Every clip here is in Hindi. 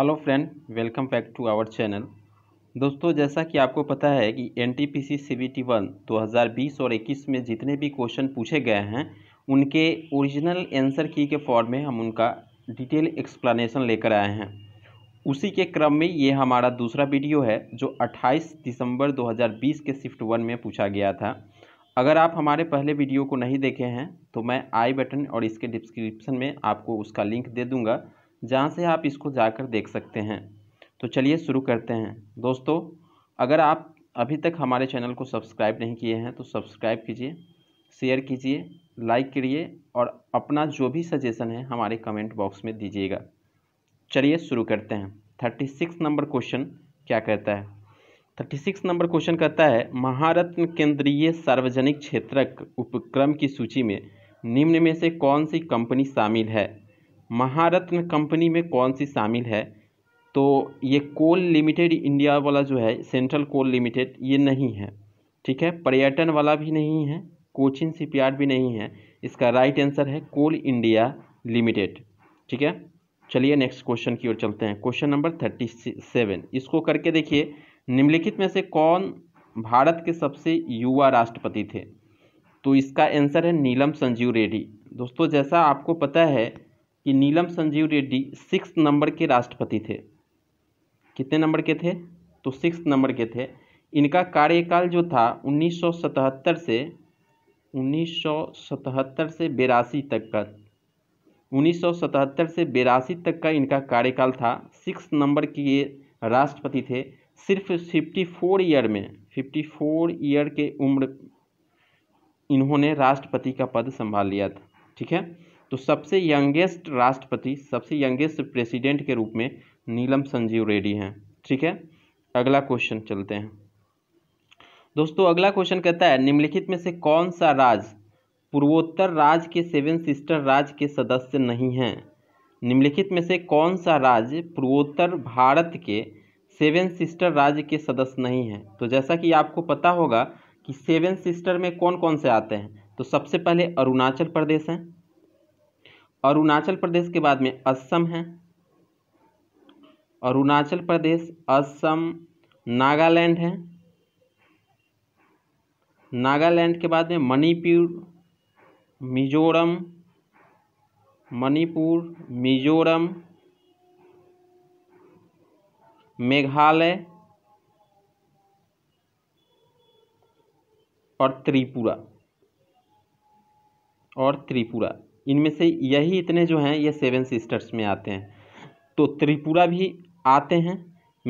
hello friend welcome back to our channel दोस्तों जैसा कि आपको पता है कि N T P C C B T one दो हज़ार बीस और इक्कीस में जितने भी क्वेश्चन पूछे गए हैं उनके ओरिजिनल आंसर की के फॉर्म में हम उनका डिटेल एक्सप्लानेशन लेकर आए हैं उसी के क्रम में ये हमारा दूसरा वीडियो है जो 28 दिसंबर 2020 के शिफ्ट वन में पूछा गया था अगर आप हमारे पहले वीडियो को नहीं देखे हैं तो मैं आई बटन और इसके डिस्क्रिप्शन में आपको उसका लिंक दे दूँगा जहाँ से आप इसको जाकर देख सकते हैं तो चलिए शुरू करते हैं दोस्तों अगर आप अभी तक हमारे चैनल को सब्सक्राइब नहीं किए हैं तो सब्सक्राइब कीजिए शेयर कीजिए लाइक करिए और अपना जो भी सजेशन है हमारे कमेंट बॉक्स में दीजिएगा चलिए शुरू करते हैं थर्टी सिक्स नंबर क्वेश्चन क्या कहता है थर्टी सिक्स नंबर क्वेश्चन कहता है महारत्न केंद्रीय सार्वजनिक क्षेत्रक उपक्रम की सूची में निम्न में से कौन सी कंपनी शामिल है महारत्न कंपनी में कौन सी शामिल है तो ये कोल लिमिटेड इंडिया वाला जो है सेंट्रल कोल लिमिटेड ये नहीं है ठीक है पर्यटन वाला भी नहीं है कोचिन शिपयार्ड भी नहीं है इसका राइट आंसर है कोल इंडिया लिमिटेड ठीक है चलिए नेक्स्ट क्वेश्चन की ओर चलते हैं क्वेश्चन नंबर थर्टी सेवन इसको करके देखिए निम्नलिखित में से कौन भारत के सबसे युवा राष्ट्रपति थे तो इसका आंसर है नीलम संजीव रेड्डी दोस्तों जैसा आपको पता है कि नीलम संजीव रेड्डी सिक्स नंबर के राष्ट्रपति थे कितने नंबर के थे तो सिक्स नंबर के थे इनका कार्यकाल जो था 1977 से 1977 से बेरासी तक का 1977 से बेरासी तक का इनका कार्यकाल था सिक्स नंबर के ये राष्ट्रपति थे सिर्फ 54 ईयर में 54 ईयर के उम्र इन्होंने राष्ट्रपति का पद संभाल लिया था ठीक है तो सबसे यंगेस्ट राष्ट्रपति सबसे यंगेस्ट प्रेसिडेंट के रूप में नीलम संजीव रेड्डी हैं ठीक है अगला क्वेश्चन चलते हैं दोस्तों अगला क्वेश्चन कहता है निम्नलिखित में से कौन सा राज पूर्वोत्तर राज्य के सेवन सिस्टर राज्य के सदस्य नहीं हैं निम्नलिखित में से कौन सा राज्य पूर्वोत्तर भारत के सेवन सिस्टर राज्य के सदस्य नहीं हैं तो जैसा कि आपको पता होगा कि सेवन सिस्टर में कौन कौन से आते हैं तो सबसे पहले अरुणाचल प्रदेश हैं अरुणाचल प्रदेश के बाद में असम है अरुणाचल प्रदेश असम नागालैंड है नागालैंड के बाद में मणिपुर मिजोरम मणिपुर मिजोरम मेघालय और त्रिपुरा और त्रिपुरा इनमें से यही इतने जो हैं ये सेवन सिस्टर्स में आते हैं तो त्रिपुरा भी आते हैं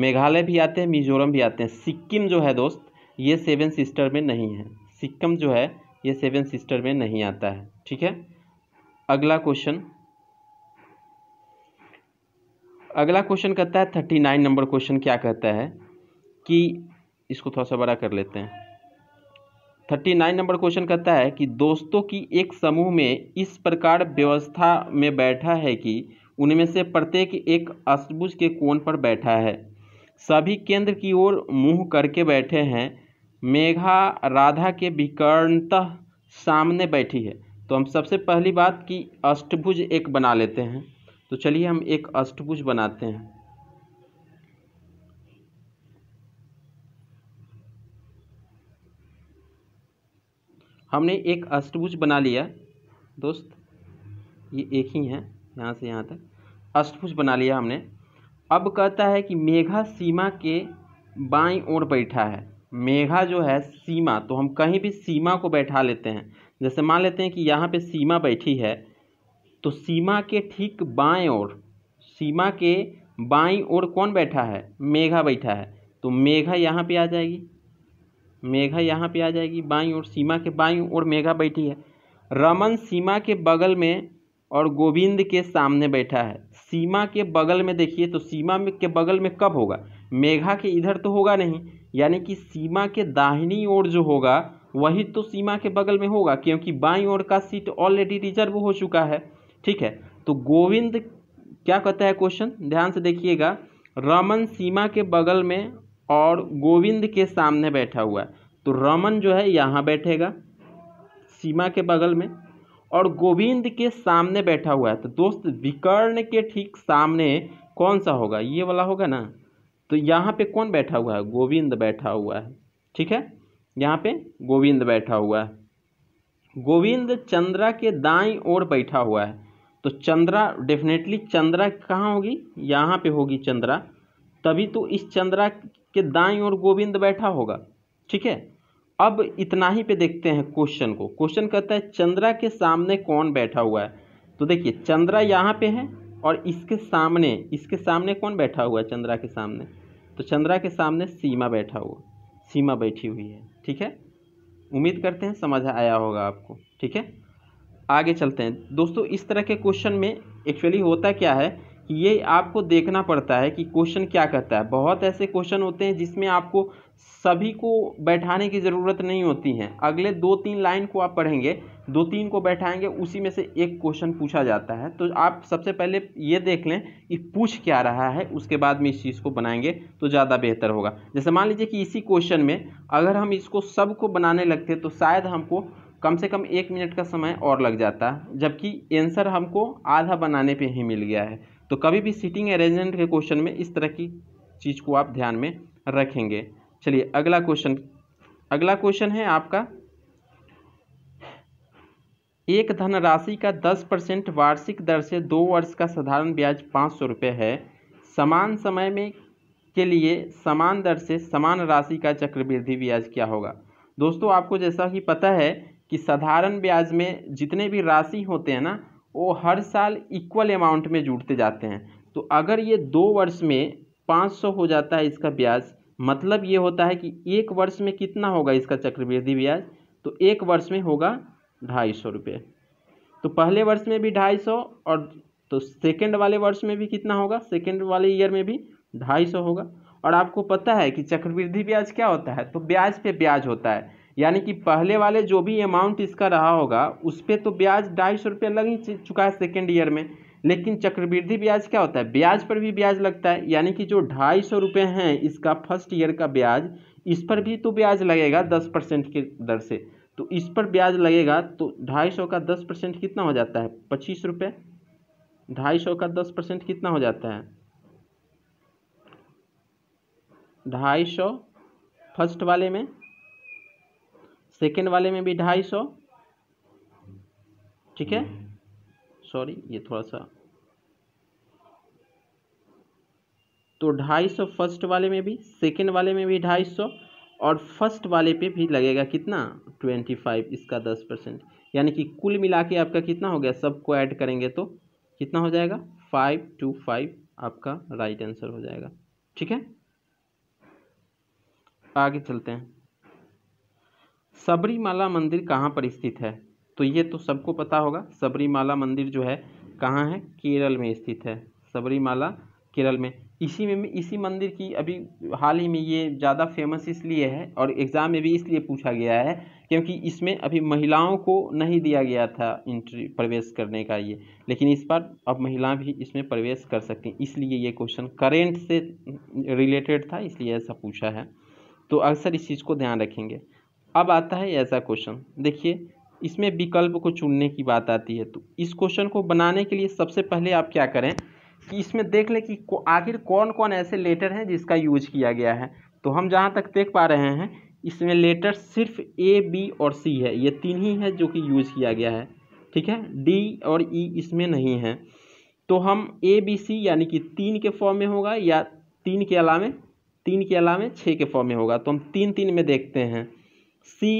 मेघालय भी आते हैं मिजोरम भी आते हैं सिक्किम जो है दोस्त ये सेवन सिस्टर में नहीं है सिक्किम जो है ये सेवन सिस्टर में नहीं आता है ठीक है अगला क्वेश्चन अगला क्वेश्चन कहता है थर्टी नाइन नंबर क्वेश्चन क्या कहता है कि इसको थोड़ा सा बड़ा कर लेते हैं थर्टी नाइन नंबर क्वेश्चन कहता है कि दोस्तों की एक समूह में इस प्रकार व्यवस्था में बैठा है कि उनमें से प्रत्येक एक अष्टभुज के कोण पर बैठा है सभी केंद्र की ओर मुंह करके बैठे हैं मेघा राधा के विकर्णतः सामने बैठी है तो हम सबसे पहली बात कि अष्टभुज एक बना लेते हैं तो चलिए हम एक अष्टभुज बनाते हैं हमने एक अष्टभुज बना लिया दोस्त ये एक ही है यहाँ से यहाँ तक अष्टभुज बना लिया हमने अब कहता है कि मेघा सीमा के बाई ओर बैठा है मेघा जो है सीमा तो हम कहीं भी सीमा को बैठा लेते हैं जैसे मान लेते हैं कि यहाँ पे सीमा बैठी है तो सीमा के ठीक बाएं ओर सीमा के बाई ओर कौन बैठा है मेघा बैठा है तो मेघा यहाँ पे आ जाएगी मेघा यहाँ पे आ जाएगी बाई ओर सीमा के बाई ओर मेघा बैठी है रमन सीमा के बगल में और गोविंद के सामने बैठा है सीमा के बगल में देखिए तो सीमा में के बगल में कब होगा मेघा के इधर तो होगा नहीं यानी कि सीमा के दाहिनी ओर जो होगा वही तो सीमा के बगल में होगा क्योंकि बाई ओर का सीट ऑलरेडी रिजर्व हो चुका है ठीक है तो गोविंद क्या कहता है क्वेश्चन ध्यान से देखिएगा रमन सीमा के बगल में और गोविंद के सामने बैठा हुआ है तो रमन जो है यहाँ बैठेगा सीमा के बगल में और गोविंद के सामने बैठा हुआ है तो दोस्त विकर्ण के ठीक सामने कौन सा होगा ये वाला होगा ना तो यहाँ पे कौन बैठा हुआ है गोविंद बैठा हुआ है ठीक है यहाँ पे गोविंद बैठा हुआ है गोविंद चंद्रा के दाई ओर बैठा हुआ है तो चंद्रा डेफिनेटली चंद्रा कहाँ होगी यहाँ पे होगी चंद्रा तभी तो इस चंद्रा के दाई ओर गोविंद बैठा होगा ठीक है अब इतना ही पे देखते हैं क्वेश्चन को क्वेश्चन कहता है चंद्रा के सामने कौन बैठा हुआ है तो देखिए चंद्रा यहाँ पे है और इसके सामने इसके सामने कौन बैठा हुआ है चंद्रा के सामने तो चंद्रा के सामने सीमा बैठा हुआ सीमा बैठी हुई है ठीक है उम्मीद करते हैं समझ आया होगा आपको ठीक है आगे चलते हैं दोस्तों इस तरह के क्वेश्चन में एक्चुअली होता क्या है ये आपको देखना पड़ता है कि क्वेश्चन क्या कहता है बहुत ऐसे क्वेश्चन होते हैं जिसमें आपको सभी को बैठाने की ज़रूरत नहीं होती है अगले दो तीन लाइन को आप पढ़ेंगे दो तीन को बैठाएंगे उसी में से एक क्वेश्चन पूछा जाता है तो आप सबसे पहले ये देख लें कि पूछ क्या रहा है उसके बाद में इस चीज़ को बनाएंगे तो ज़्यादा बेहतर होगा जैसे मान लीजिए कि इसी क्वेश्चन में अगर हम इसको सबको बनाने लगते तो शायद हमको कम से कम एक मिनट का समय और लग जाता जबकि एंसर हमको आधा बनाने पर ही मिल गया है तो कभी भी सीटिंग अरेंजमेंट के क्वेश्चन में इस तरह की चीज़ को आप ध्यान में रखेंगे चलिए अगला क्वेश्चन अगला क्वेश्चन है आपका एक धनराशि का दस परसेंट वार्षिक दर से दो वर्ष का साधारण ब्याज पाँच सौ रुपये है समान समय में के लिए समान दर से समान राशि का चक्रवृद्धि ब्याज क्या होगा दोस्तों आपको जैसा कि पता है कि साधारण ब्याज में जितने भी राशि होते हैं ना वो हर साल इक्वल अमाउंट में जुड़ते जाते हैं तो अगर ये दो वर्ष में 500 हो जाता है इसका ब्याज मतलब ये होता है कि एक वर्ष में कितना होगा इसका चक्रवृद्धि ब्याज तो एक वर्ष में होगा ढाई सौ रुपये तो पहले वर्ष में भी ढाई सौ और तो सेकेंड वाले वर्ष में भी कितना होगा सेकेंड वाले ईयर में भी ढाई सौ होगा और आपको पता है कि चक्रवृद्धि ब्याज क्या होता है तो ब्याज पे ब्याज होता है यानी कि पहले वाले जो भी अमाउंट इसका रहा होगा उस पर तो ब्याज ढाई सौ रुपया लग ही चुका है सेकेंड ईयर में लेकिन चक्रवृद्धि ब्याज क्या होता है ब्याज पर भी ब्याज लगता है यानी कि जो ढाई सौ रुपये हैं इसका फर्स्ट ईयर का ब्याज इस पर भी तो ब्याज लगेगा दस परसेंट की दर से तो इस पर ब्याज लगेगा तो ढाई सौ का दस परसेंट कितना हो जाता है पच्चीस रुपये ढाई सौ का दस परसेंट कितना हो जाता है ढाई सौ फर्स्ट वाले में सेकेंड वाले में भी ढाई सौ ठीक है सॉरी ये थोड़ा सा तो ढाई सौ फर्स्ट वाले में भी सेकेंड वाले में भी ढाई सौ और फर्स्ट वाले पे भी लगेगा कितना ट्वेंटी फाइव इसका दस परसेंट यानी कि कुल मिला के आपका कितना हो गया सबको ऐड करेंगे तो कितना हो जाएगा फाइव टू फाइव आपका राइट आंसर हो जाएगा ठीक है आगे चलते हैं सबरीमाला मंदिर कहाँ पर स्थित है तो ये तो सबको पता होगा सबरीमाला मंदिर जो है कहाँ है केरल में स्थित है सबरीमाला केरल में इसी में इसी मंदिर की अभी हाल ही में ये ज़्यादा फेमस इसलिए है और एग्ज़ाम में भी इसलिए पूछा गया है क्योंकि इसमें अभी महिलाओं को नहीं दिया गया था इंट्री प्रवेश करने का ये लेकिन इस बार अब महिलाएं भी इसमें प्रवेश कर सकती हैं इसलिए ये क्वेश्चन करेंट से रिलेटेड था इसलिए ऐसा पूछा है तो अक्सर इस चीज़ को ध्यान रखेंगे अब आता है ऐसा क्वेश्चन देखिए इसमें विकल्प को चुनने की बात आती है तो इस क्वेश्चन को बनाने के लिए सबसे पहले आप क्या करें कि इसमें देख लें कि आखिर कौन कौन ऐसे लेटर हैं जिसका यूज किया गया है तो हम जहाँ तक देख पा रहे हैं इसमें लेटर सिर्फ ए बी और सी है ये तीन ही है जो कि यूज किया गया है ठीक है डी और ई e इसमें नहीं है तो हम ए बी सी यानी कि तीन के फॉर्म में होगा या तीन के अलावे तीन के अलावा छः के फॉर्म में होगा तो हम तीन तीन में देखते हैं सी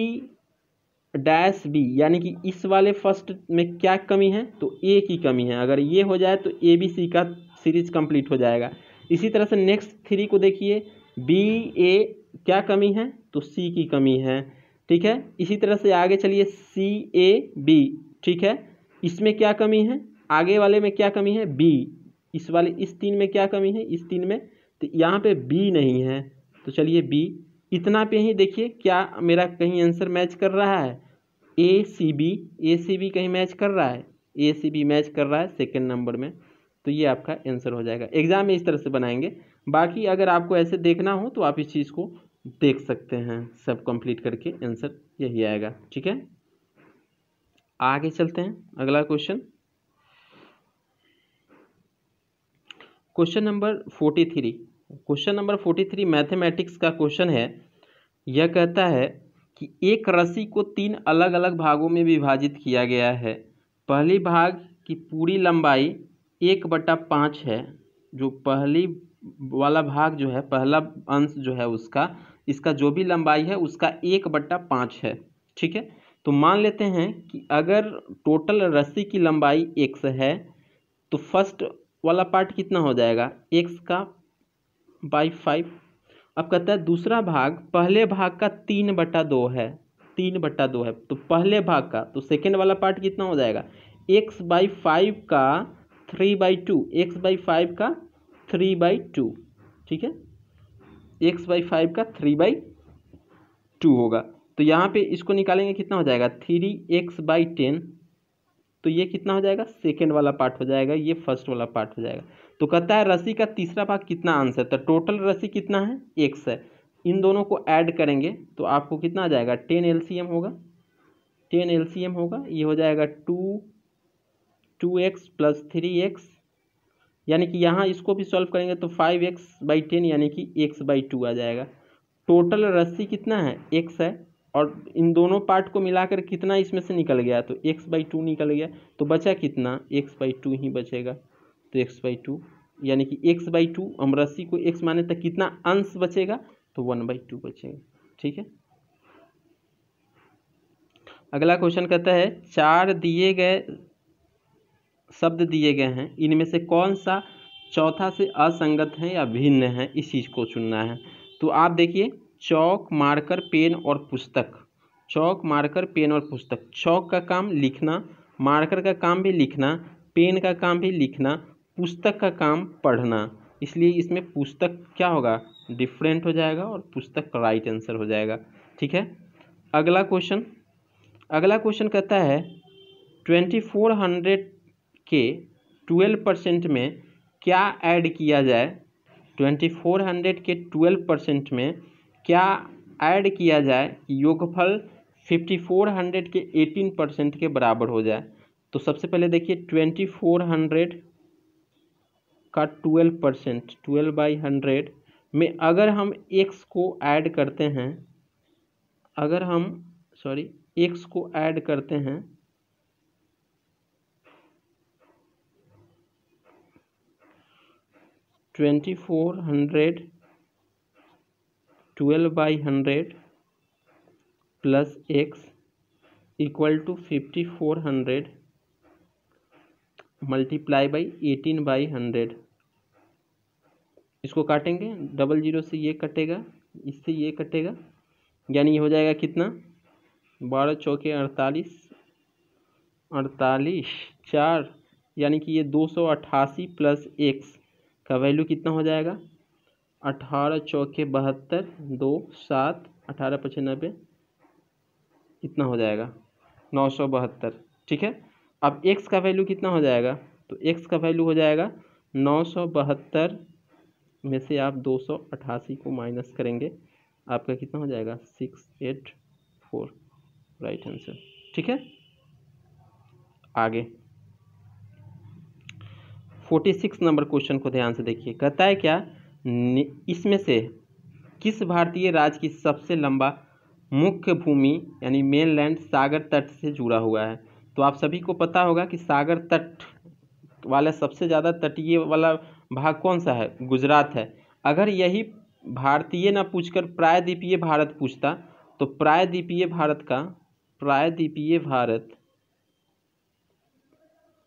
डैश बी यानी कि इस वाले फर्स्ट में क्या कमी है तो ए की कमी है अगर ये हो जाए तो ए बी सी का सीरीज कंप्लीट हो जाएगा इसी तरह से नेक्स्ट थ्री को देखिए बी ए क्या कमी है तो सी की कमी है ठीक है इसी तरह से आगे चलिए सी ए बी ठीक है इसमें क्या कमी है आगे वाले में क्या कमी है बी इस वाले इस तीन में क्या कमी है इस तीन में तो यहाँ पे बी नहीं है तो चलिए बी इतना पे ही देखिए क्या मेरा कहीं आंसर मैच कर रहा है A C B A C B कहीं मैच कर रहा है ए सी बी मैच कर रहा है सेकेंड नंबर में तो ये आपका आंसर हो जाएगा एग्ज़ाम में इस तरह से बनाएंगे बाकी अगर आपको ऐसे देखना हो तो आप इस चीज़ को देख सकते हैं सब कंप्लीट करके आंसर यही आएगा ठीक है आगे चलते हैं अगला question question number forty three question number forty three mathematics का क्वेश्चन है यह कहता है कि एक रस्सी को तीन अलग अलग भागों में विभाजित किया गया है पहली भाग की पूरी लंबाई एक बटा पाँच है जो पहली वाला भाग जो है पहला अंश जो है उसका इसका जो भी लंबाई है उसका एक बट्टा पाँच है ठीक है तो मान लेते हैं कि अगर टोटल रस्सी की लंबाई एक्स है तो फर्स्ट वाला पार्ट कितना हो जाएगा एक्स का बाई फाइव अब कहता है दूसरा भाग पहले भाग का तीन बटा दो है तीन बटा दो है तो पहले भाग का तो सेकेंड वाला पार्ट कितना हो जाएगा एक्स बाई फाइव का three by two X by five का थ्री बाई टू ठीक है एक्स बाई फाइव का थ्री बाई टू होगा तो यहाँ पे इसको निकालेंगे कितना हो जाएगा थ्री एक्स बाई टेन तो ये कितना हो जाएगा सेकेंड वाला पार्ट हो जाएगा ये फर्स्ट वाला पार्ट हो जाएगा तो कहता है रसी का तीसरा भाग कितना आंसर तो टोटल रसी कितना है एक्स है इन दोनों को ऐड करेंगे तो आपको कितना आ जाएगा टेन एल होगा टेन एल होगा ये हो जाएगा two two x plus three X यानी कि यहाँ इसको भी सॉल्व करेंगे तो फाइव एक्स बाई टेन यानी कि एक्स बाई टू आ जाएगा टोटल रस्सी कितना है एक्स है और इन दोनों पार्ट को मिलाकर कितना इसमें से निकल गया तो एक्स बाई टू निकल गया तो बचा कितना एक्स बाई टू ही बचेगा तो एक्स बाई टू यानी कि एक्स बाई टू हम रस्सी को एक्स माने तक तो कितना अंश बचेगा तो वन बाई टू बचेगा ठीक है अगला क्वेश्चन कहता है चार दिए गए शब्द दिए गए हैं इनमें से कौन सा चौथा से असंगत है या भिन्न है इस चीज़ को चुनना है तो आप देखिए चौक मार्कर पेन और पुस्तक चौक मार्कर पेन और पुस्तक चौक का काम लिखना मार्कर का काम भी लिखना पेन का काम भी लिखना पुस्तक का काम पढ़ना इसलिए इसमें पुस्तक क्या होगा डिफरेंट हो जाएगा और पुस्तक का राइट आंसर हो जाएगा ठीक है अगला क्वेश्चन अगला क्वेश्चन कहता है ट्वेंटी फोर हंड्रेड के ट्वेल्व परसेंट में क्या ऐड किया जाए ट्वेंटी फोर हंड्रेड के ट्वेल्व परसेंट में क्या ऐड किया जाए कि योगफल फिफ्टी फोर हंड्रेड के एटीन परसेंट के बराबर हो जाए तो सबसे पहले देखिए ट्वेंटी फोर हंड्रेड का twelve percent twelve by hundred में अगर हम एक्स को ऐड करते हैं अगर हम सॉरी एक्स को ऐड करते हैं twenty four hundred twelve by hundred plus X equal to fifty four hundred multiply by eighteen by hundred इसको काटेंगे डबल जीरो से ये कटेगा इससे ये कटेगा यानी ये हो जाएगा कितना बारह चौके अड़तालीस अड़तालीस चार यानी कि ये दो सौ अट्ठासी प्लस एक्स का वैल्यू कितना हो जाएगा अठारह चौके बहत्तर दो सात अठारह पचानबे कितना हो जाएगा नौ सौ बहत्तर ठीक है अब एक्स का वैल्यू कितना हो जाएगा तो एक्स का वैल्यू हो जाएगा नौ सौ बहत्तर में से आप दो सौ अट्ठासी को माइनस करेंगे आपका कितना हो जाएगा six eight four right answer ठीक है आगे फोर्टी सिक्स नंबर क्वेश्चन को ध्यान से देखिए कहता है क्या इसमें से किस भारतीय राज्य की सबसे लंबा मुख्य भूमि यानी मेनलैंड सागर तट से जुड़ा हुआ है तो आप सभी को पता होगा कि सागर तट वाला सबसे ज़्यादा तटीय वाला भाग कौन सा है गुजरात है अगर यही भारतीय ना पूछकर प्रायद्वीपीय भारत पूछता तो प्रायद्वीपीय भारत का प्रायद्वीपीय भारत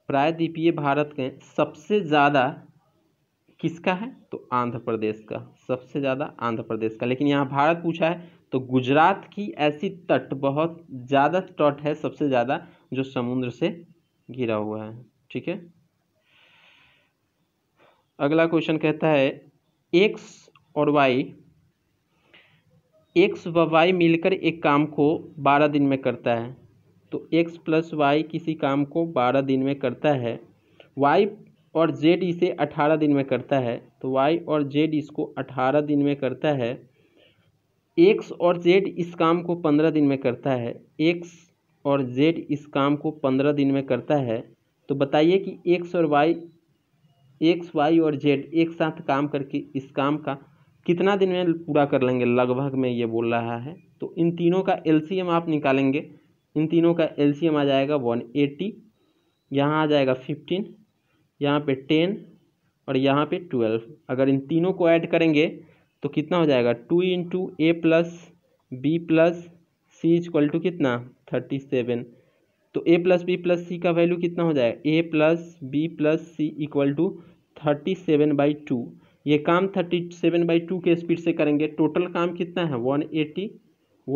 प्रायद्वीपीय भारत के सबसे ज़्यादा किसका है तो आंध्र प्रदेश का सबसे ज़्यादा आंध्र प्रदेश का लेकिन यहाँ भारत पूछा है तो गुजरात की ऐसी तट बहुत ज़्यादा तट है सबसे ज़्यादा जो समुद्र से घिरा हुआ है ठीक है अगला क्वेश्चन कहता है एक्स और वाई एक्स व वाई मिलकर एक काम को बारह दिन में करता है तो एक्स प्लस वाई किसी काम को बारह दिन में करता है वाई और जेड इसे अठारह दिन में करता है तो वाई और जेड इसको अठारह दिन में करता है एक्स और जेड इस काम को पंद्रह दिन में करता है एक्स और जेड इस काम को पंद्रह दिन में करता है तो बताइए कि एक्स और वाई एक्स वाई और जेड एक साथ काम करके इस काम का कितना दिन में पूरा कर लेंगे लगभग में ये बोल रहा है तो इन तीनों का एल आप निकालेंगे इन तीनों का एल आ जाएगा वन एट्टी यहाँ आ जाएगा फिफ्टीन यहाँ पे टेन और यहाँ पे ट्वेल्व अगर इन तीनों को ऐड करेंगे तो कितना हो जाएगा two into A plus B plus C equal to कितना थर्टी सेवन तो A plus B plus C का वैल्यू कितना हो जाएगा A plus B plus C equal to thirty seven by two ये काम थर्टी सेवन बाई टू के स्पीड से करेंगे टोटल काम कितना है one eighty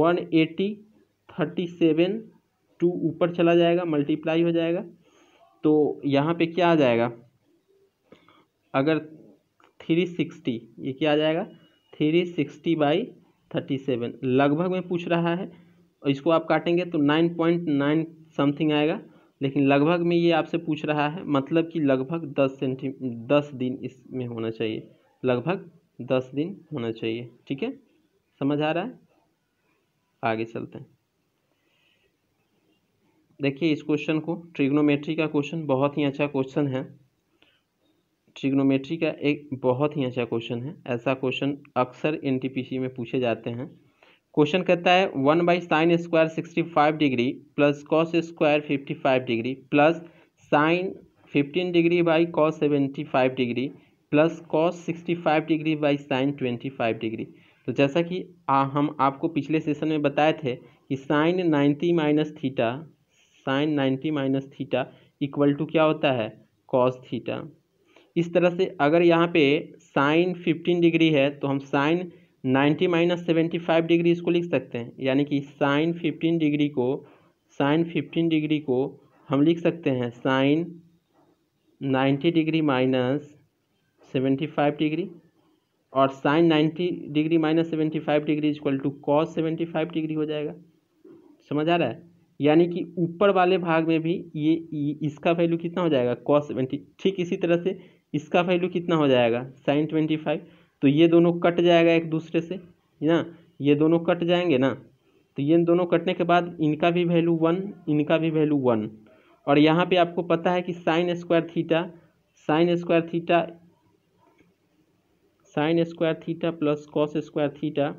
one eighty thirty seven two ऊपर चला जाएगा मल्टीप्लाई हो जाएगा तो यहाँ पे क्या आ जाएगा अगर थ्री सिक्सटी ये क्या आ जाएगा three sixty by thirty seven लगभग में पूछ रहा है और इसको आप काटेंगे तो नाइन पॉइंट नाइन समथिंग आएगा लेकिन लगभग में ये आपसे पूछ रहा है मतलब कि लगभग दस सेंटी दस दिन इसमें होना चाहिए लगभग दस दिन होना चाहिए ठीक है समझ आ रहा है आगे चलते हैं देखिए इस क्वेश्चन को ट्रिग्नोमेट्री का क्वेश्चन बहुत ही अच्छा क्वेश्चन है ट्रिग्नोमेट्री का एक बहुत ही अच्छा क्वेश्चन है ऐसा क्वेश्चन अक्सर एन में पूछे जाते हैं क्वेश्चन कहता है one by sine square sixty five degree plus cos square fifty five degree plus sine fifteen degree by cos seventy five degree plus cos sixty five degree by sine twenty five degree तो जैसा कि आ, हम आपको पिछले सेशन में बताए थे कि sine ninety minus theta sine ninety minus theta equal to क्या होता है कॉस थीटा इस तरह से अगर यहाँ पे साइन फिफ्टीन डिग्री है तो हम sine ninety minus seventy five degree इसको लिख सकते हैं यानी कि साइन फिफ्टीन डिग्री को साइन फिफ्टीन डिग्री को हम लिख सकते हैं sine ninety degree minus seventy five degree और sine ninety degree minus seventy five degree equal to cos seventy five degree हो जाएगा समझ आ रहा है यानी कि ऊपर वाले भाग में भी ये इसका वैल्यू कितना हो जाएगा कॉस सेवेंटी ठीक इसी तरह से इसका वैल्यू कितना हो जाएगा साइन ट्वेंटी फाइव तो ये दोनों कट जाएगा एक दूसरे से ना ये दोनों कट जाएंगे ना तो ये दोनों कटने के बाद इनका भी वैल्यू वन इनका भी वैल्यू वन और यहाँ पे आपको पता है कि sine square theta sine square theta sine square theta plus cos square theta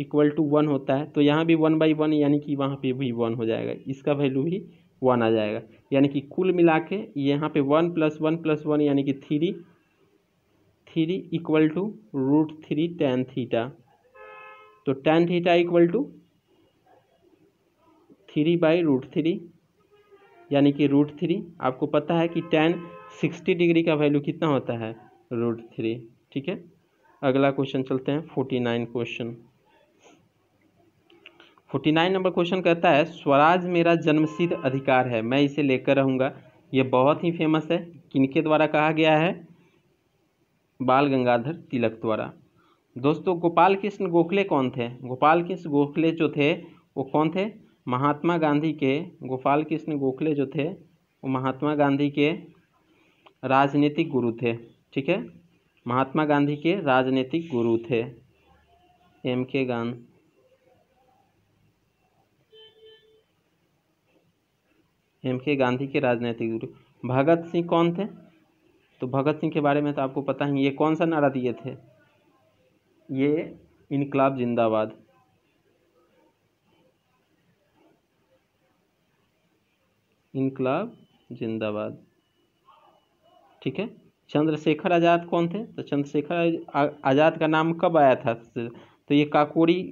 equal to one होता है तो यहाँ भी वन बाई वन यानी कि वहाँ पे भी वन हो जाएगा इसका वैल्यू भी वन आ जाएगा यानी कि कुल मिला के यहाँ पे one plus one plus one यानी कि three three equal to root three tan theta तो tan theta equal to three by root three यानी कि रूट थ्री आपको पता है कि टेन सिक्सटी डिग्री का वैल्यू कितना होता है रूट थ्री ठीक है अगला क्वेश्चन चलते हैं forty nine question forty nine number question कहता है स्वराज मेरा जन्मसिद्ध अधिकार है मैं इसे लेकर रहूँगा ये बहुत ही फेमस है किनके द्वारा कहा गया है बाल गंगाधर तिलक द्वारा दोस्तों गोपाल कृष्ण गोखले कौन थे गोपाल कृष्ण गोखले जो थे वो कौन थे महात्मा गांधी के गोपाल कृष्ण गोखले जो थे वो महात्मा गांधी के राजनीतिक गुरु थे ठीक है महात्मा गांधी के राजनीतिक गुरु थे एम के गांधी एम के गांधी के राजनीतिक गुरु भगत सिंह कौन थे तो भगत सिंह के बारे में तो आपको पता ही ये कौन सा नारा दिए थे ये इनकलाब जिंदाबाद इनकलाब जिंदाबाद ठीक है चंद्रशेखर आज़ाद कौन थे तो चंद्रशेखर आज़ाद का नाम कब आया था तो ये काकोरी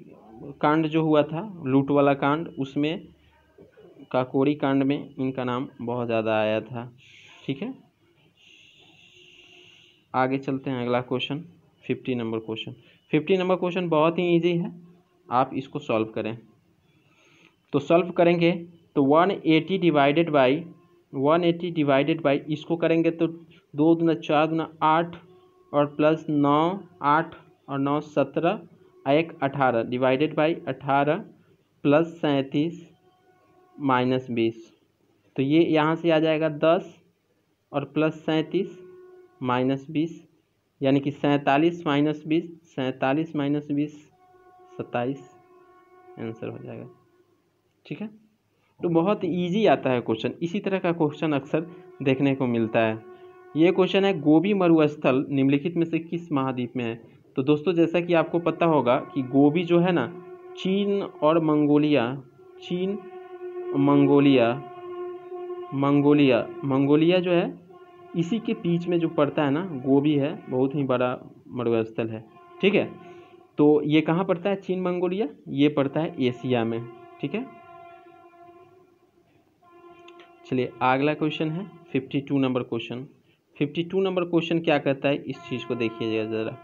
कांड जो हुआ था लूट वाला कांड उसमें काकोरी कांड में इनका नाम बहुत ज़्यादा आया था ठीक है आगे चलते हैं अगला question fifty number question fifty number question बहुत ही ईजी है आप इसको सॉल्व करें तो सॉल्व करेंगे तो one eighty divided by one eighty divided by इसको करेंगे तो दो दुना चार दुना आठ और प्लस नौ आठ और नौ सत्रह एक अठारह डिवाइडेड बाई अठारह प्लस सैंतीस माइनस बीस तो ये यहाँ से आ जाएगा दस और प्लस सैंतीस माइनस बीस यानी कि सैंतालीस माइनस बीस सैंतालीस माइनस बीस सत्ताईस आंसर हो जाएगा ठीक है तो बहुत इजी आता है क्वेश्चन इसी तरह का क्वेश्चन अक्सर देखने को मिलता है ये क्वेश्चन है गोभी मरुस्थल निम्नलिखित में से किस महाद्वीप में है तो दोस्तों जैसा कि आपको पता होगा कि गोभी जो है ना चीन और मंगोलिया चीन मंगोलिया मंगोलिया मंगोलिया जो है इसी के बीच में जो पड़ता है ना गोभी है बहुत ही बड़ा मरुस्थल है ठीक है तो ये कहाँ पड़ता है चीन मंगोलिया ये पड़ता है एशिया में ठीक है चलिए अगला क्वेश्चन है fifty two number question fifty two number question क्या कहता है इस चीज़ को देखिएगा ज़रा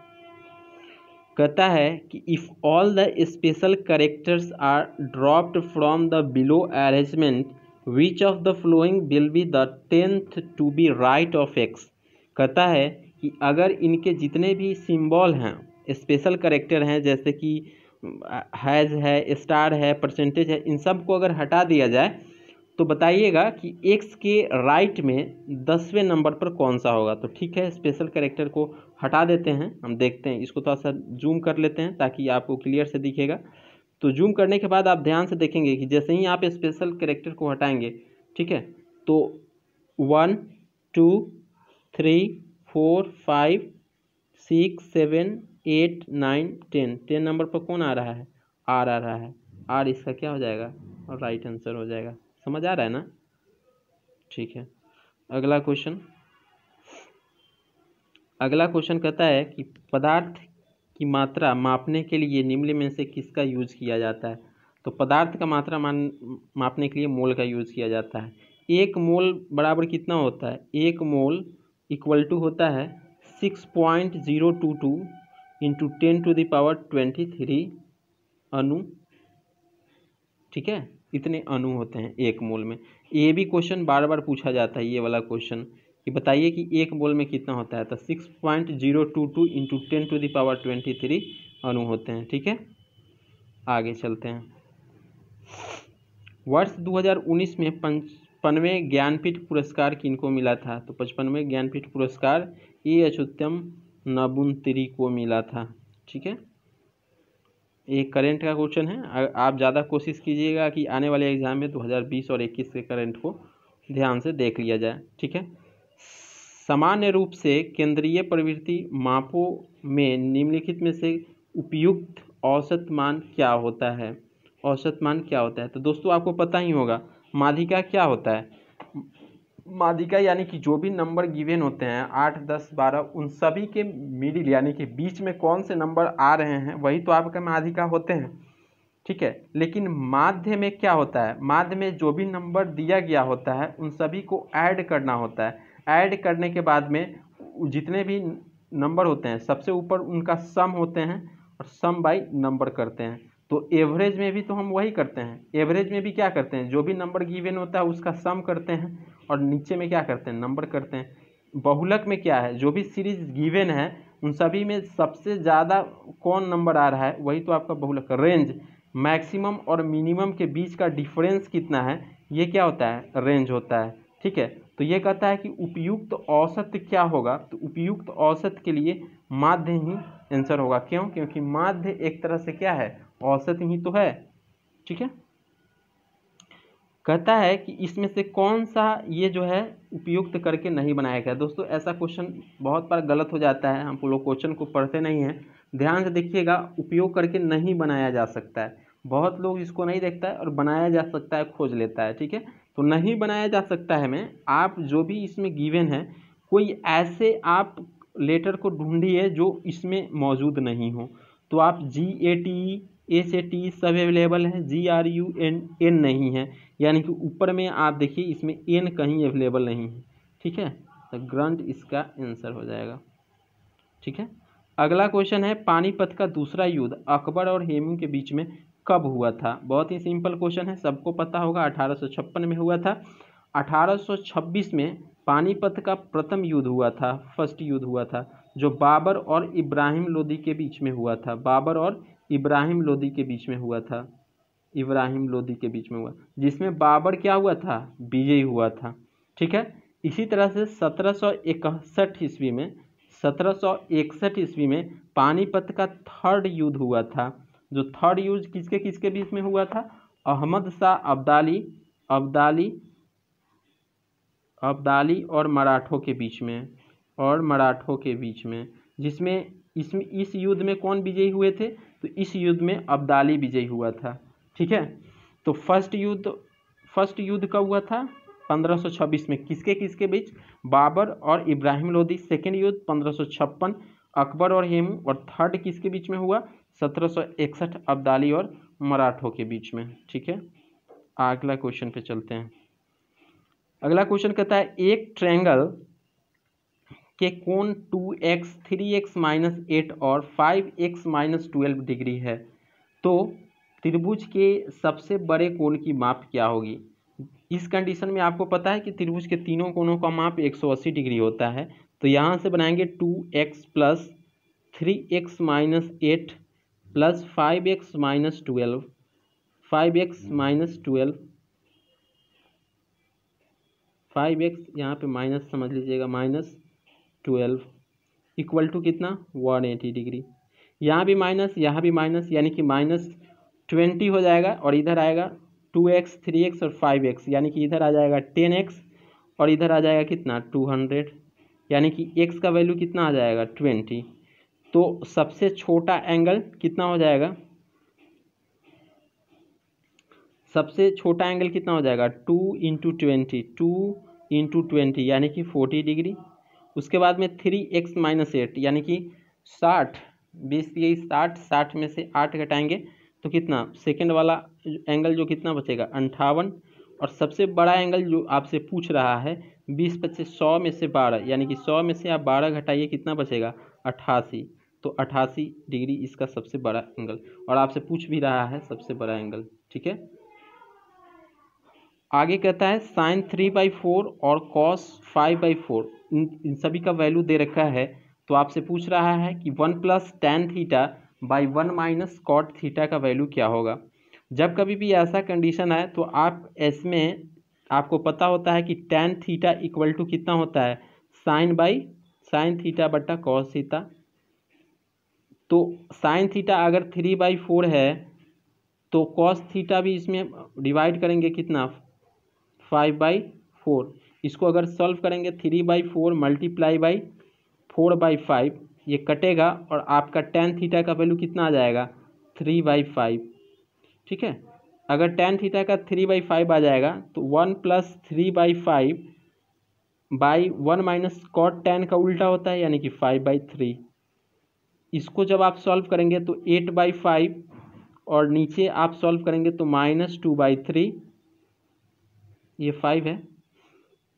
कहता है कि if all the special characters are dropped from the below arrangement which of the following will be the tenth to be right of X कहता है कि अगर इनके जितने भी सिंबल हैं स्पेशल करेक्टर हैं जैसे कि हैज़ uh, है स्टार है परसेंटेज है इन सब को अगर हटा दिया जाए तो बताइएगा कि एक्स के राइट में दसवें नंबर पर कौन सा होगा तो ठीक है स्पेशल करेक्टर को हटा देते हैं हम देखते हैं इसको थोड़ा सा जूम कर लेते हैं ताकि आपको क्लियर से दिखेगा तो जूम करने के बाद आप ध्यान से देखेंगे कि जैसे ही आप स्पेशल करेक्टर को हटाएंगे ठीक है तो one two three four five six seven eight nine ten ten number पर कौन आ रहा है आर आ रहा है आर इसका क्या हो जाएगा और राइट आंसर हो जाएगा समझ आ रहा है ना ठीक है अगला क्वेश्चन अगला क्वेश्चन कहता है कि पदार्थ की मात्रा मापने के लिए निम्न में से किसका यूज किया जाता है तो पदार्थ का मात्रा मान मापने के लिए मोल का यूज किया जाता है एक मोल बराबर कितना होता है एक मोल इक्वल टू होता है six point zero two two into ten to the power twenty three अनु ठीक है इतने अणु होते हैं एक मोल में ये भी क्वेश्चन बार बार पूछा जाता है ये वाला क्वेश्चन कि बताइए कि एक मोल में कितना होता है तो six point zero two two into ten to the power twenty three अणु होते हैं ठीक है आगे चलते हैं वर्ष 2019 में पचपनवे ज्ञानपीठ पुरस्कार किनको मिला था तो पचपनवे ज्ञानपीठ पुरस्कार ए अच्युतम नबुन को मिला था ठीक है ये करेंट का क्वेश्चन है आप ज़्यादा कोशिश कीजिएगा कि आने वाले एग्ज़ाम में 2020 और 21 के करेंट को ध्यान से देख लिया जाए ठीक है सामान्य रूप से केंद्रीय प्रवृत्ति मापों में निम्नलिखित में से उपयुक्त औसत मान क्या होता है औसत मान क्या होता है तो दोस्तों आपको पता ही होगा माधिका क्या होता है मादिका यानी कि जो भी नंबर गिवेन होते हैं आठ दस बारह उन सभी के मिडिल यानी कि बीच में कौन से नंबर आ रहे हैं वही तो आपके मादिका होते हैं ठीक है लेकिन माध्य में क्या होता है माध्य में जो भी नंबर दिया गया होता है उन सभी को ऐड करना होता है ऐड करने के बाद में जितने भी नंबर होते हैं सबसे ऊपर उनका सम होते हैं और सम बाई नंबर करते हैं तो एवरेज में भी तो हम वही करते हैं एवरेज में भी क्या करते हैं जो भी नंबर गिवेन होता है उसका सम करते हैं और नीचे में क्या करते हैं नंबर करते हैं बहुलक में क्या है जो भी सीरीज गिवेन है उन सभी में सबसे ज़्यादा कौन नंबर आ रहा है वही तो आपका बहुलक रेंज मैक्सिमम और मिनिमम के बीच का डिफरेंस कितना है ये क्या होता है रेंज होता है ठीक है तो ये कहता है कि उपयुक्त तो औसत क्या होगा तो उपयुक्त तो औसत के लिए माध्य ही आंसर होगा क्यों क्योंकि माध्य एक तरह से क्या है औसत ही तो है ठीक है कहता है कि इसमें से कौन सा ये जो है उपयुक्त करके नहीं बनाया गया दोस्तों ऐसा क्वेश्चन बहुत बार गलत हो जाता है हम लोग क्वेश्चन को पढ़ते नहीं हैं ध्यान से देखिएगा उपयोग करके नहीं बनाया जा सकता है बहुत लोग इसको नहीं देखता है और बनाया जा सकता है खोज लेता है ठीक है तो नहीं बनाया जा सकता है मैं आप जो भी इसमें गिवेन है कोई ऐसे आप लेटर को ढूंढिए जो इसमें मौजूद नहीं हो तो आप जी ए टी ए से टी सब अवेलेबल हैं G R U N N नहीं है यानी कि ऊपर में आप देखिए इसमें एन कहीं अवेलेबल नहीं है ठीक है तो ग्रंट इसका आंसर हो जाएगा ठीक है अगला क्वेश्चन है पानीपत का दूसरा युद्ध अकबर और हेमू के बीच में कब हुआ था बहुत ही सिंपल क्वेश्चन है सबको पता होगा अठारह में हुआ था अठारह में पानीपत का प्रथम युद्ध हुआ था फर्स्ट युद्ध हुआ था जो बाबर और इब्राहिम लोदी के बीच में हुआ था बाबर और इब्राहिम लोदी के बीच में हुआ था इब्राहिम लोदी के बीच में हुआ जिसमें बाबर क्या हुआ था विजयी हुआ था ठीक है इसी तरह से सत्रह सौ इकसठ ईस्वी में सत्रह सौ इकसठ ईस्वी में पानीपत का थर्ड युद्ध हुआ था जो थर्ड युद्ध किसके किसके बीच में हुआ था अहमद शाह अब्दाली अब्दाली अब्दाली और मराठों के बीच में और मराठों के बीच में जिसमें इसमें इस युद्ध में कौन विजयी हुए थे तो इस युद्ध में अब्दाली विजयी हुआ था ठीक है तो फर्स्ट युद्ध फर्स्ट युद्ध कब हुआ था 1526 में किसके किसके बीच बाबर और इब्राहिम लोदी सेकेंड युद्ध पंद्रह अकबर और हेमू और थर्ड किसके बीच में हुआ 1761 अब्दाली और मराठों के बीच में ठीक है अगला क्वेश्चन पे चलते हैं अगला क्वेश्चन कहता है एक ट्रेंगल के कोण two x three x minus eight और five x minus twelve degree है तो त्रिभुज के सबसे बड़े कोण की माप क्या होगी इस कंडीशन में आपको पता है कि त्रिभुज के तीनों कोणों का माप 180 डिग्री होता है तो यहाँ से बनाएंगे two x plus three x minus eight plus five x minus twelve five x minus twelve five x यहाँ पर माइनस समझ लीजिएगा माइनस ट्वेल्व इक्वल टू कितना वन एटी डिग्री यहाँ भी माइनस यहाँ भी माइनस यानी कि माइनस ट्वेंटी हो जाएगा और इधर आएगा टू एक्स थ्री एक्स और फाइव एक्स यानी कि इधर आ जाएगा टेन एक्स और इधर आ जाएगा कितना टू हंड्रेड यानी कि एक्स का वैल्यू कितना आ जाएगा ट्वेंटी तो सबसे छोटा एंगल कितना हो जाएगा सबसे छोटा एंगल कितना हो जाएगा two into twenty two into twenty यानी कि फोर्टी डिग्री उसके बाद में थ्री एक्स माइनस एट यानी कि साठ बीस की साठ साठ में से आठ घटाएंगे तो कितना सेकेंड वाला एंगल जो कितना बचेगा अंठावन और सबसे बड़ा एंगल जो आपसे पूछ रहा है बीस पच्चीस सौ में से बारह यानी कि सौ में से आप बारह घटाइए कितना बचेगा अट्ठासी तो अट्ठासी डिग्री इसका सबसे बड़ा एंगल और आपसे पूछ भी रहा है सबसे बड़ा एंगल ठीक है आगे कहता है साइन थ्री बाई फोर और कॉस फाइव बाई फोर इन सभी का वैल्यू दे रखा है तो आपसे पूछ रहा है कि one plus tan theta by one minus cot theta का वैल्यू क्या होगा जब कभी भी ऐसा कंडीशन आए तो आप इसमें आपको पता होता है कि टेन थीटा इक्वल टू कितना होता है साइन बाई साइन थीटा बट्टा कॉस थीटा तो साइन थीटा अगर थ्री बाई फोर है तो कॉस थीटा भी इसमें डिवाइड करेंगे कितना फाइव बाई फोर इसको अगर सॉल्व करेंगे three by four multiply by four by five ये कटेगा और आपका टेन थीटा का वैल्यू कितना आ जाएगा थ्री बाई फाइव ठीक है अगर टेन थीटा का थ्री बाई फाइव आ जाएगा तो one plus three by five by one minus cot tan का उल्टा होता है यानी कि फाइव बाई थ्री इसको जब आप सॉल्व करेंगे तो एट बाई फाइव और नीचे आप सॉल्व करेंगे तो माइनस टू बाई थ्री ये फाइव है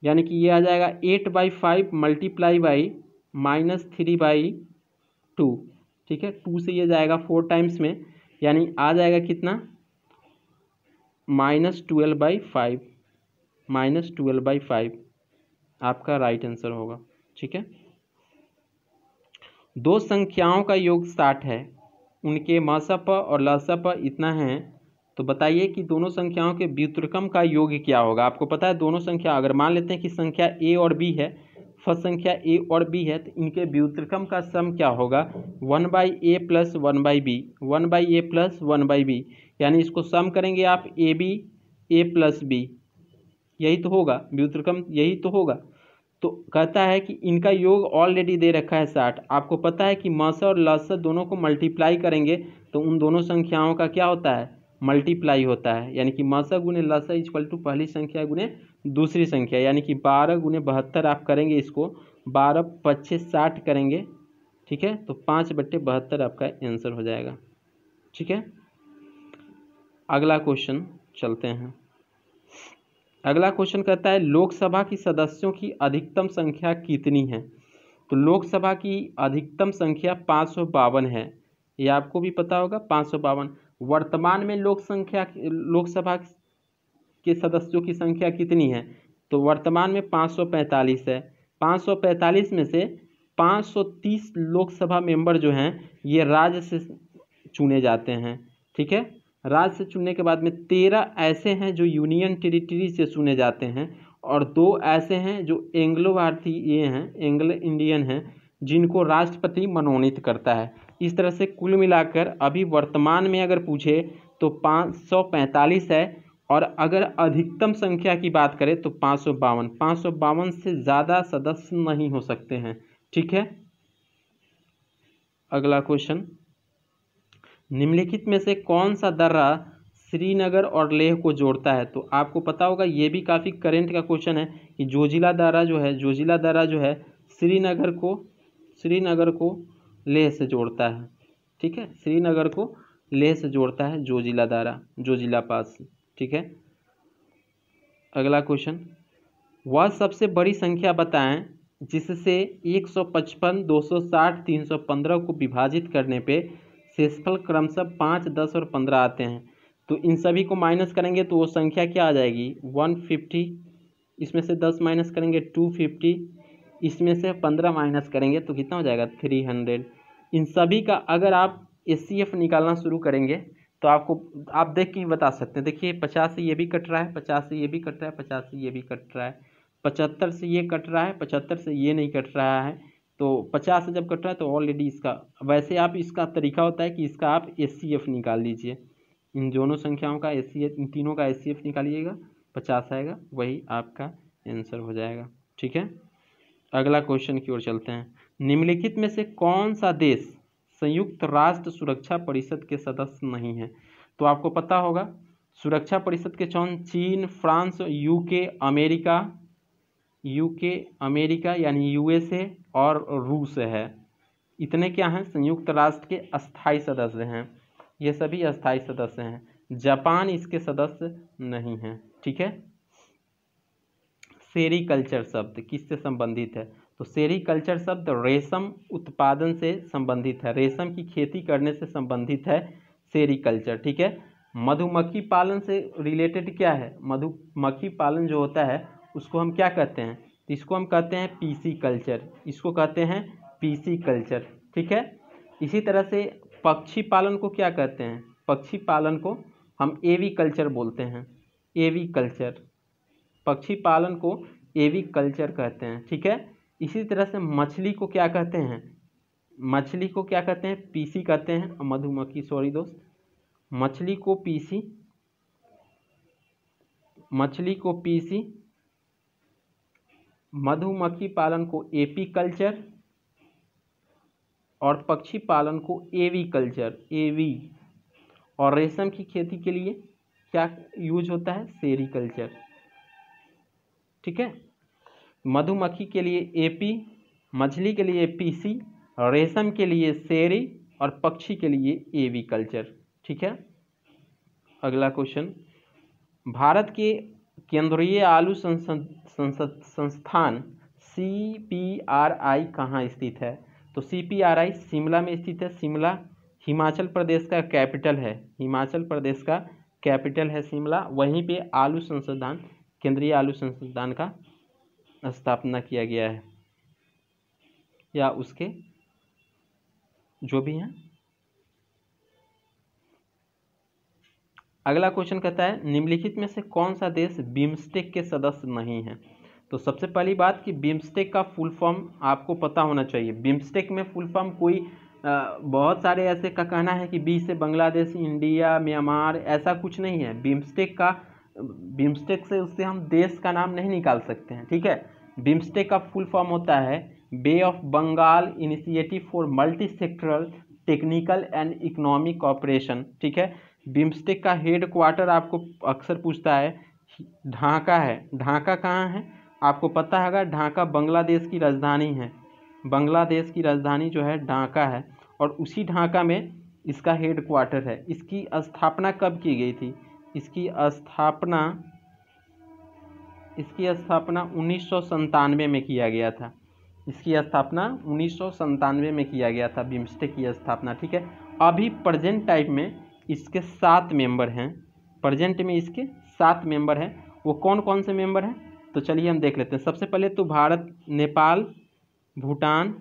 यानी कि ये आ जाएगा eight by five multiply by minus three by two ठीक है टू से ये जाएगा फोर टाइम्स में यानी आ जाएगा कितना minus twelve by five minus twelve by five आपका राइट आंसर होगा ठीक है दो संख्याओं का योग साठ है उनके मसप और लसप इतना है तो बताइए कि दोनों संख्याओं के व्युतरकम का योग क्या होगा आपको पता है दोनों संख्या अगर मान लेते हैं कि संख्या ए और बी है फर्स्ट संख्या ए और बी है तो इनके व्युत्क्रम का सम क्या होगा one by A plus one by B one by A plus one by B यानी इसको सम करेंगे आप A B A plus B यही तो होगा व्युत्क्रम यही तो होगा तो कहता है कि इनका योग ऑलरेडी दे रखा है साठ आपको पता है कि मस और लस दोनों को मल्टीप्लाई करेंगे तो उन दोनों संख्याओं का क्या होता है मल्टीप्लाई होता है यानी कि मसा गुने लसा इज्कवल टू पहली संख्या गुने दूसरी संख्या यानी कि बारह गुने बहत्तर आप करेंगे इसको बारह पच्चीस साठ करेंगे ठीक है तो पाँच बट्टे बहत्तर आपका आंसर हो जाएगा ठीक है अगला क्वेश्चन चलते हैं अगला क्वेश्चन कहता है लोकसभा की सदस्यों की अधिकतम संख्या कितनी है तो लोकसभा की अधिकतम संख्या पाँच सौ बावन है यह आपको भी पता होगा पाँच सौ बावन वर्तमान में लोक संख्या लोकसभा के सदस्यों की संख्या कितनी है तो वर्तमान में 545 है 545 में से 530 लोकसभा मेंबर जो हैं ये राज्य से चुने जाते हैं ठीक है राज्य से चुनने के बाद में तेरह ऐसे हैं जो यूनियन टेरिटरी से चुने जाते हैं और दो ऐसे हैं जो एंग्लो भारतीय हैं एंग्लो इंडियन हैं जिनको राष्ट्रपति मनोनीत करता है इस तरह से कुल मिलाकर अभी वर्तमान में अगर पूछे तो पाँच सौ पैंतालीस है और अगर अधिकतम संख्या की बात करें तो पाँच सौ बावन पाँच सौ बावन से ज़्यादा सदस्य नहीं हो सकते हैं ठीक है अगला क्वेश्चन निम्नलिखित में से कौन सा दर्रा श्रीनगर और लेह को जोड़ता है तो आपको पता होगा ये भी काफ़ी करेंट का क्वेश्चन है कि जोजिला दर्रा जो है जोजिला दर्रा जो है श्रीनगर को श्रीनगर को लेह से जोड़ता है ठीक है श्रीनगर को लेह से जोड़ता है जो जिला दारा जो जिला पास ठीक है अगला क्वेश्चन वह सबसे बड़ी संख्या बताएं जिससे 155, 260, 315 को विभाजित करने पे शेषफल क्रमशः पाँच दस और पंद्रह आते हैं तो इन सभी को माइनस करेंगे तो वो संख्या क्या आ जाएगी वन फिफ्टी इसमें से दस माइनस करेंगे टू फिफ्टी इसमें से पंद्रह माइनस करेंगे तो कितना हो जाएगा थ्री हंड्रेड इन सभी का अगर आप ए निकालना शुरू करेंगे तो आपको आप देख के ही बता सकते हैं देखिए पचास से ये भी कट रहा है पचास से ये भी कट रहा है पचास से ये भी कट रहा है पचहत्तर से ये कट रहा है पचहत्तर से ये नहीं कट रहा है तो पचास से जब कट रहा है तो ऑलरेडी इसका वैसे आप इसका तरीका होता है कि इसका आप एस निकाल लीजिए इन दोनों संख्याओं का ए इन तीनों का ए निकालिएगा पचास आएगा वही आपका आंसर हो जाएगा ठीक है अगला क्वेश्चन की ओर चलते हैं निम्नलिखित में से कौन सा देश संयुक्त राष्ट्र सुरक्षा परिषद के सदस्य नहीं है तो आपको पता होगा सुरक्षा परिषद के चौन चीन France UK America UK America यानी यूएसए और रूस है इतने क्या हैं संयुक्त राष्ट्र के अस्थाई सदस्य हैं ये सभी अस्थाई सदस्य हैं जापान इसके सदस्य नहीं हैं ठीक है सेरिकल्चर शब्द किससे संबंधित है तो सेरीकल्चर शब्द रेशम उत्पादन से संबंधित है रेशम की खेती करने से संबंधित है सेरीकल्चर ठीक है मधुमक्खी पालन से रिलेटेड क्या है मधुमक्खी पालन जो होता है उसको हम क्या कहते हैं तो इसको हम कहते हैं पीसी कल्चर इसको कहते हैं पीसी कल्चर ठीक है इसी तरह से पक्षी पालन को क्या कहते हैं पक्षी पालन को हम एवी कल्चर बोलते हैं एवी कल्चर पक्षी पालन को एवी कल्चर कहते हैं ठीक है इसी तरह से मछली को क्या कहते हैं मछली को क्या कहते हैं पीसी कहते हैं मधुमक्खी सॉरी दोस्त मछली को पीसी मछली को पीसी मधुमक्खी पालन को एपी कल्चर और पक्षी पालन को एवी कल्चर एवी और रेशम की खेती के लिए क्या यूज होता है सेरी कल्चर ठीक है मधुमक्खी के लिए एपी मछली के लिए पीसी रेशम के लिए सेरी और पक्षी के लिए एवी कल्चर ठीक है अगला क्वेश्चन भारत के केंद्रीय आलू संसद संसद संस्थान सी पी आर आई कहाँ स्थित है तो C P R I Shimla में स्थित है शिमला हिमाचल प्रदेश का कैपिटल है हिमाचल प्रदेश का कैपिटल है शिमला वहीं पे आलू संसाधन केंद्रीय आलू संसाधन का स्थापना किया गया है या उसके जो भी हैं अगला क्वेश्चन कहता है निम्नलिखित में से कौन सा देश बिम्स्टेक के सदस्य नहीं है तो सबसे पहली बात कि बिम्स्टेक का फुल फॉर्म आपको पता होना चाहिए बिम्स्टेक में फुल फॉर्म कोई आ, बहुत सारे ऐसे का कहना है कि बी से बांग्लादेश इंडिया म्यांमार ऐसा कुछ नहीं है बिम्स्टेक का बिम्स्टेक से उससे हम देश का नाम नहीं निकाल सकते हैं ठीक है बिम्स्टेक का फुल फॉर्म होता है Bay of Bengal initiative for multi sectoral technical and economic operation ठीक है बिम्स्टेक का हेड क्वार्टर आपको अक्सर पूछता है ढाका है ढाका कहाँ है आपको पता होगा ढाका बांग्लादेश की राजधानी है बांग्लादेश की राजधानी जो है ढाका है और उसी ढाका में इसका हेड क्वार्टर है इसकी स्थापना कब की गई थी इसकी स्थापना इसकी स्थापना उन्नीस में किया गया था इसकी स्थापना उन्नीस में किया गया था बिम्स्टेक की स्थापना ठीक है अभी प्रजेंट टाइप में इसके सात मेंबर हैं प्रजेंट में इसके सात मेंबर हैं वो कौन कौन से मेंबर हैं तो चलिए हम देख लेते हैं सबसे पहले तो भारत नेपाल भूटान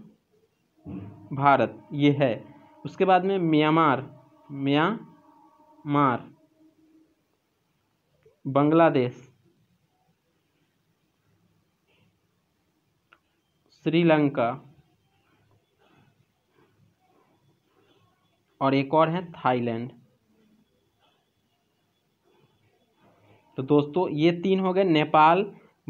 भारत ये है उसके बाद में म्यांमार म्यांमार बांग्लादेश श्रीलंका और एक और है थाईलैंड तो दोस्तों ये तीन हो गए नेपाल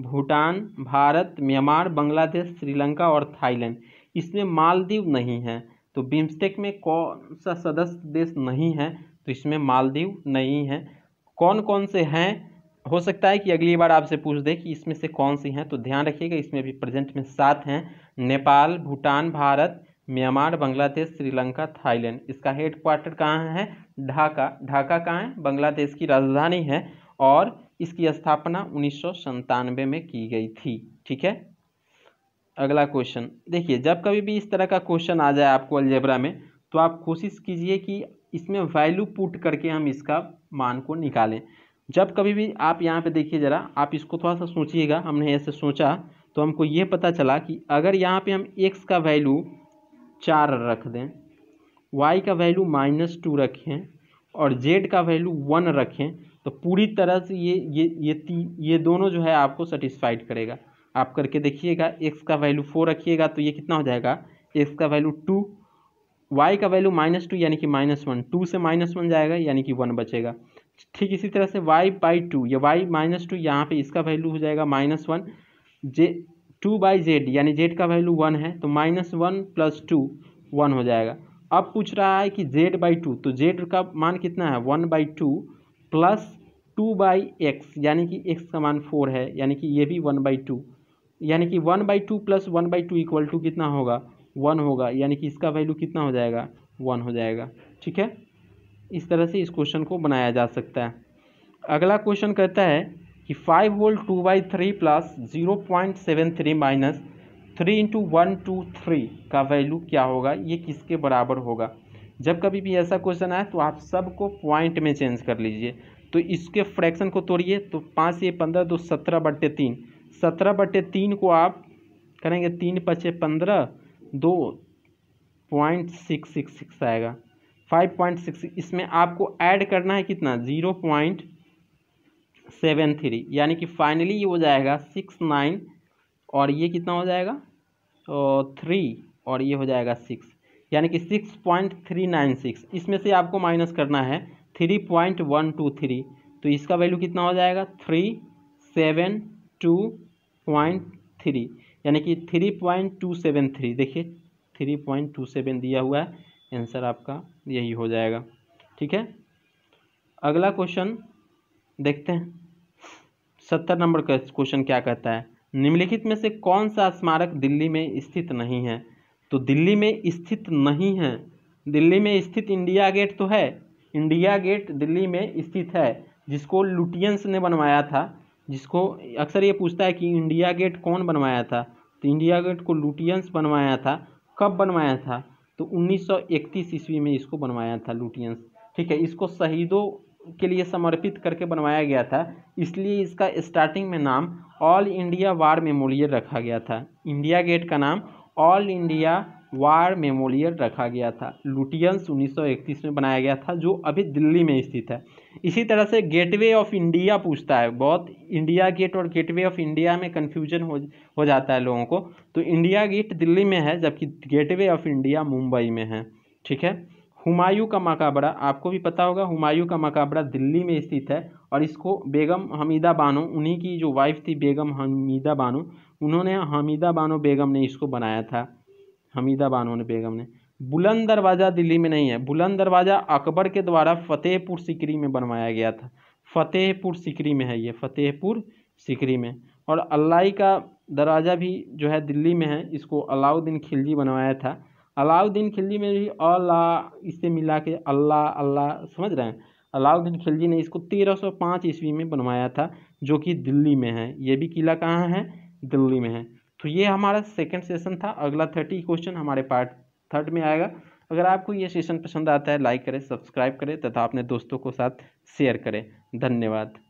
भूटान भारत म्यांमार बांग्लादेश श्रीलंका और थाईलैंड इसमें मालदीव नहीं है तो बिम्स्टेक में कौन सा सदस्य देश नहीं है तो इसमें मालदीव नहीं है कौन कौन से हैं हो सकता है कि अगली बार आपसे पूछ दे कि इसमें से कौन सी हैं तो ध्यान रखिएगा इसमें भी प्रेजेंट में सात हैं नेपाल भूटान भारत म्यांमार बांग्लादेश श्रीलंका थाईलैंड इसका हेड क्वार्टर कहाँ है ढाका ढाका कहाँ है बांग्लादेश की राजधानी है और इसकी स्थापना उन्नीस में की गई थी ठीक है अगला क्वेश्चन देखिए जब कभी भी इस तरह का क्वेश्चन आ जाए आपको अलजेबरा में तो आप कोशिश कीजिए कि इसमें वैल्यू पुट करके हम इसका मान को निकालें जब कभी भी आप यहाँ पे देखिए ज़रा आप इसको थोड़ा सा सोचिएगा हमने ऐसे सोचा तो हमको ये पता चला कि अगर यहाँ पे हम x का वैल्यू चार रख दें वाई का वैल्यू माइनस टू रखें और जेड का वैल्यू वन रखें तो पूरी तरह से ये ये ये ती ये दोनों जो है आपको सेटिस्फाइड करेगा आप करके देखिएगा एक्स का वैल्यू फोर रखिएगा तो ये कितना हो जाएगा एक्स का वैल्यू टू वाई का वैल्यू माइनस टू यानी कि माइनस वन टू से माइनस वन जाएगा यानी कि वन बचेगा ठीक इसी तरह से y बाई टू या वाई माइनस टू यहाँ पर इसका वैल्यू हो जाएगा minus one z two by z यानी जेड का वैल्यू वन है तो minus one plus two one हो जाएगा अब पूछ रहा है कि जेड बाई टू तो जेड का मान कितना है one by two plus two by x यानी कि एक्स का मान फोर है यानी कि ये भी वन बाई टू यानी कि one by two plus one by two equal to कितना होगा वन होगा यानी कि इसका वैल्यू कितना हो जाएगा वन हो जाएगा ठीक है इस तरह से इस क्वेश्चन को बनाया जा सकता है अगला क्वेश्चन कहता है कि five volt two by three plus zero point seven three minus three into one two three का वैल्यू क्या होगा ये किसके बराबर होगा जब कभी भी ऐसा क्वेश्चन आए तो आप सबको पॉइंट में चेंज कर लीजिए तो इसके फ्रैक्शन को तोड़िए तो पाँच से पंद्रह दो सत्रह बट्टे तीन सत्रह बट्टे तीन को आप करेंगे तीन पचे पंद्रह दो पॉइंट सिक्स सिक्स सिक्स आएगा फाइव पॉइंट सिक्स इसमें आपको ऐड करना है कितना ज़ीरो पॉइंट सेवन थ्री यानी कि फाइनली ये हो जाएगा सिक्स नाइन और ये कितना हो जाएगा थ्री तो और ये हो जाएगा सिक्स यानी कि six point three nine six इसमें से आपको माइनस करना है three point one two three तो इसका वैल्यू कितना हो जाएगा three seven two point three यानी कि three point two seven three देखिए थ्री पॉइंट टू सेवन दिया हुआ है आंसर आपका यही हो जाएगा ठीक है अगला क्वेश्चन देखते हैं सत्तर नंबर क्वेश्चन क्या कहता है निम्नलिखित में से कौन सा स्मारक दिल्ली में स्थित नहीं है तो दिल्ली में स्थित नहीं है दिल्ली में स्थित इंडिया गेट तो है इंडिया गेट दिल्ली में स्थित है जिसको लुटियंस ने बनवाया था जिसको अक्सर ये पूछता है कि इंडिया गेट कौन बनवाया था तो इंडिया गेट को लुटियंस बनवाया था कब बनवाया था तो 1931 ईस्वी में इसको बनवाया था लुटियंस ठीक है इसको शहीदों के लिए समर्पित करके बनवाया गया था इसलिए इसका स्टार्टिंग में नाम ऑल इंडिया वार मेमोरियल रखा गया था इंडिया गेट का नाम ऑल इंडिया वार मेमोरियल रखा गया था लुटियंस 1931 में बनाया गया था जो अभी दिल्ली में स्थित है इसी तरह से गेटवे ऑफ इंडिया पूछता है बहुत इंडिया गेट और गेटवे ऑफ इंडिया में कन्फ्यूजन हो हो जाता है लोगों को तो इंडिया गेट दिल्ली में है जबकि गेटवे ऑफ इंडिया मुंबई में है ठीक है हुमायूं का मकाबड़ा आपको भी पता होगा हुमायूं का मकाबड़ा दिल्ली में स्थित है और इसको बेगम हमीदा बानो उन्हीं की जो वाइफ थी बेगम हमीदा बानो उन्होंने हमीदा बानो बेगम ने इसको बनाया था हमीदा बानो ने बेगम ने बुलंद दरवाज़ा दिल्ली में नहीं है बुलंद दरवाज़ा अकबर के द्वारा फ़तेहपुर सिकरी में बनवाया गया था फ़तेहपुर सिकरी में है ये फ़तेहपुर सिकरी में और अलाई का दरवाज़ा भी जो है दिल्ली में है इसको अलाउद्दीन खिलजी बनवाया था अलाउद्दीन खिलजी में भी अला इससे मिला के अल्लाह अल्लाह समझ रहे हैं अलाउद्दीन खिलजी ने इसको 1305 ईस्वी में बनवाया था जो कि दिल्ली में है ये भी किला कहाँ है दिल्ली में है तो ये हमारा सेकेंड सेशन था अगला थर्टी क्वेश्चन हमारे पार्ट थर्ड में आएगा अगर आपको ये सेशन पसंद आता है लाइक करें सब्सक्राइब करें तथा अपने दोस्तों को साथ शेयर करें धन्यवाद